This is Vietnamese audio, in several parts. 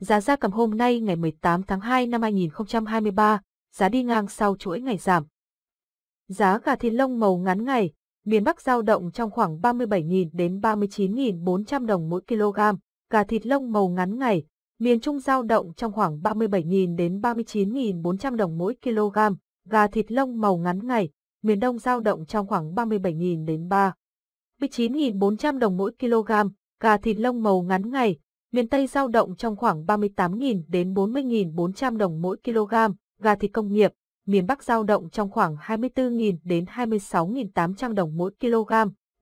Giá da cầm hôm nay ngày 18 tháng 2 năm 2023, giá đi ngang sau chuỗi ngày giảm. Giá gà thịt lông màu ngắn ngày, miền Bắc giao động trong khoảng 37.000 đến 39.400 đồng mỗi kg, gà thịt lông màu ngắn ngày, miền Trung giao động trong khoảng 37.000 đến 39.400 đồng mỗi kg, gà thịt lông màu ngắn ngày, miền Đông giao động trong khoảng 37.000 đến 39.400 đồng mỗi kg, gà thịt lông màu ngắn ngày, miền Tây giao động trong khoảng 38.000 đến 40.400 đồng mỗi kg, gà thịt công nghiệp, miền Bắc giao động trong khoảng 24.000 đến 26.800 đồng mỗi kg,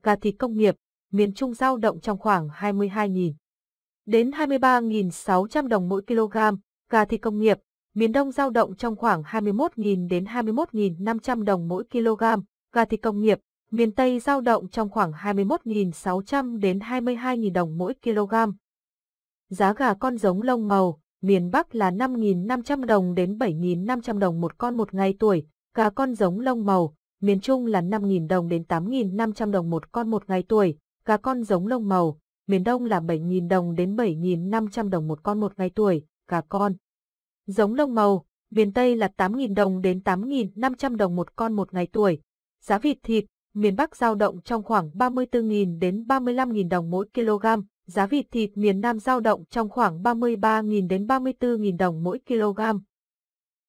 gà thịt công nghiệp, miền Trung giao động trong khoảng 22.000 đến 23.600 đồng mỗi kg, gà thịt công nghiệp, miền Đông giao động trong khoảng 21.000 đến 21.500 đồng mỗi kg, gà thịt công nghiệp, miền Tây giao động trong khoảng 21.600 đến 22.000 đồng mỗi kg, giá gà con giống lông màu, miền Bắc là 5.500 đồng đến 7.500 đồng một con một ngày tuổi, gà con giống lông màu, miền Trung là 5.000 đồng đến 8.500 đồng một con một ngày tuổi, gà con giống lông màu, miền Đông là 7.000 đồng đến 7.500 đồng một con một ngày tuổi, gà con. Giống lông màu, miền Tây là 8.000 đồng đến 8.500 đồng một con một ngày tuổi. Giá vịt thịt, miền Bắc giao động trong khoảng 34.000 đến 35.000 đồng mỗi kg, giá vịt thịt miền Nam giao động trong khoảng 33.000 đến 34.000 đồng mỗi kg.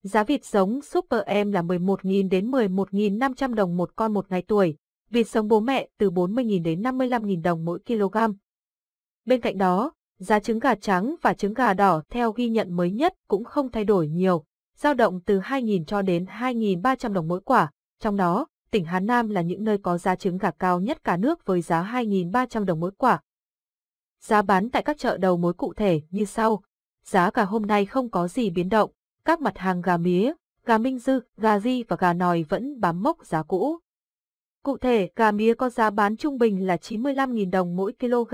Giá vịt giống Super Em là 11.000 đến 11.500 đồng một con một ngày tuổi, vịt sống bố mẹ từ 40.000 đến 55.000 đồng mỗi kg. Bên cạnh đó, giá trứng gà trắng và trứng gà đỏ theo ghi nhận mới nhất cũng không thay đổi nhiều, giao động từ 2.000 cho đến 2.300 đồng mỗi quả, trong đó, tỉnh Hà Nam là những nơi có giá trứng gà cao nhất cả nước với giá 2.300 đồng mỗi quả. Giá bán tại các chợ đầu mối cụ thể như sau. Giá cả hôm nay không có gì biến động. Các mặt hàng gà mía, gà minh dư, gà di và gà nòi vẫn bám mốc giá cũ. Cụ thể, gà mía có giá bán trung bình là 95.000 đồng mỗi kg,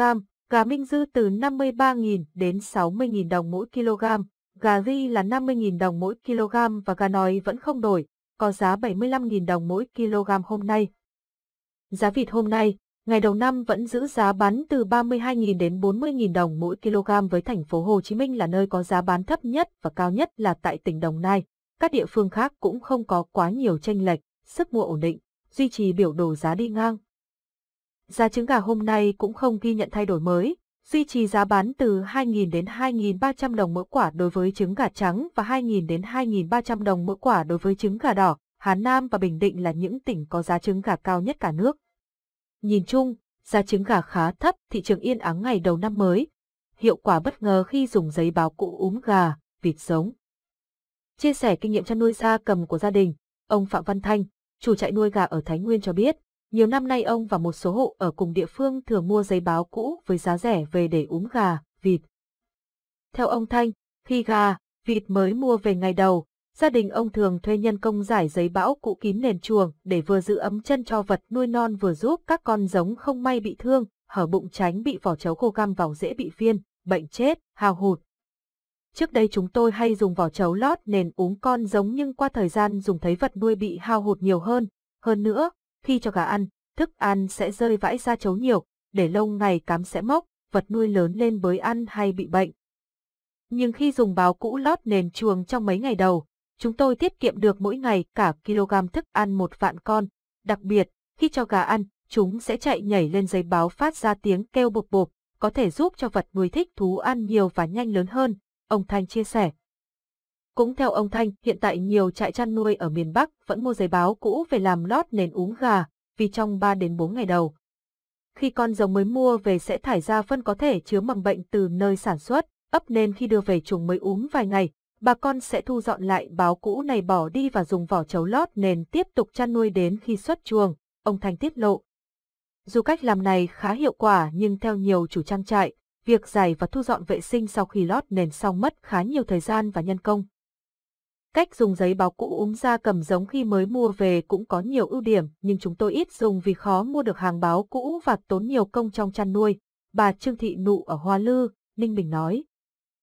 gà minh dư từ 53.000 đến 60.000 đồng mỗi kg, gà di là 50.000 đồng mỗi kg và gà nòi vẫn không đổi, có giá 75.000 đồng mỗi kg hôm nay. Giá vịt hôm nay, ngày đầu năm vẫn giữ giá bán từ 32.000 đến 40.000 đồng mỗi kg với thành phố Hồ Chí Minh là nơi có giá bán thấp nhất và cao nhất là tại tỉnh Đồng Nai. Các địa phương khác cũng không có quá nhiều tranh lệch, sức mua ổn định, duy trì biểu đồ giá đi ngang. Giá trứng gà hôm nay cũng không ghi nhận thay đổi mới, duy trì giá bán từ 2.000 đến 2.300 đồng mỗi quả đối với trứng gà trắng và 2.000 đến 2.300 đồng mỗi quả đối với trứng gà đỏ. Hà Nam và Bình Định là những tỉnh có giá trứng gà cao nhất cả nước. Nhìn chung, giá trứng gà khá thấp thị trường yên ắng ngày đầu năm mới. Hiệu quả bất ngờ khi dùng giấy báo cũ úm gà, vịt sống. Chia sẻ kinh nghiệm chăn nuôi gia cầm của gia đình, ông Phạm Văn Thanh, chủ trại nuôi gà ở Thái Nguyên cho biết, nhiều năm nay ông và một số hộ ở cùng địa phương thường mua giấy báo cũ với giá rẻ về để úm gà, vịt. Theo ông Thanh, khi gà, vịt mới mua về ngày đầu, Gia đình ông thường thuê nhân công giải giấy bão cũ kín nền chuồng để vừa giữ ấm chân cho vật nuôi non vừa giúp các con giống không may bị thương, hở bụng tránh bị vỏ trấu khô găm vào dễ bị viên, bệnh chết, hào hụt. Trước đây chúng tôi hay dùng vỏ trấu lót nền uống con giống nhưng qua thời gian dùng thấy vật nuôi bị hao hụt nhiều hơn. Hơn nữa, khi cho gà ăn, thức ăn sẽ rơi vãi ra trấu nhiều, để lâu ngày cám sẽ mốc, vật nuôi lớn lên bới ăn hay bị bệnh. Nhưng khi dùng báo cũ lót nền chuồng trong mấy ngày đầu, chúng tôi tiết kiệm được mỗi ngày cả kg thức ăn một vạn con. Đặc biệt, khi cho gà ăn, chúng sẽ chạy nhảy lên giấy báo phát ra tiếng kêu bộp bộp, có thể giúp cho vật nuôi thích thú ăn nhiều và nhanh lớn hơn, ông Thanh chia sẻ. Cũng theo ông Thanh, hiện tại nhiều trại chăn nuôi ở miền Bắc vẫn mua giấy báo cũ về làm lót nền uống gà, vì trong 3 đến 4 ngày đầu. Khi con giống mới mua về sẽ thải ra phân có thể chứa mầm bệnh từ nơi sản xuất, ấp nên khi đưa về chuồng mới uống vài ngày, bà con sẽ thu dọn lại báo cũ này bỏ đi và dùng vỏ chấu lót nền tiếp tục chăn nuôi đến khi xuất chuồng, ông Thành tiết lộ. Dù cách làm này khá hiệu quả nhưng theo nhiều chủ trang trại, việc giày và thu dọn vệ sinh sau khi lót nền xong mất khá nhiều thời gian và nhân công. Cách dùng giấy báo cũ úm ra cầm giống khi mới mua về cũng có nhiều ưu điểm nhưng chúng tôi ít dùng vì khó mua được hàng báo cũ và tốn nhiều công trong chăn nuôi, bà Trương Thị Nụ ở Hoa Lư, Ninh Bình nói.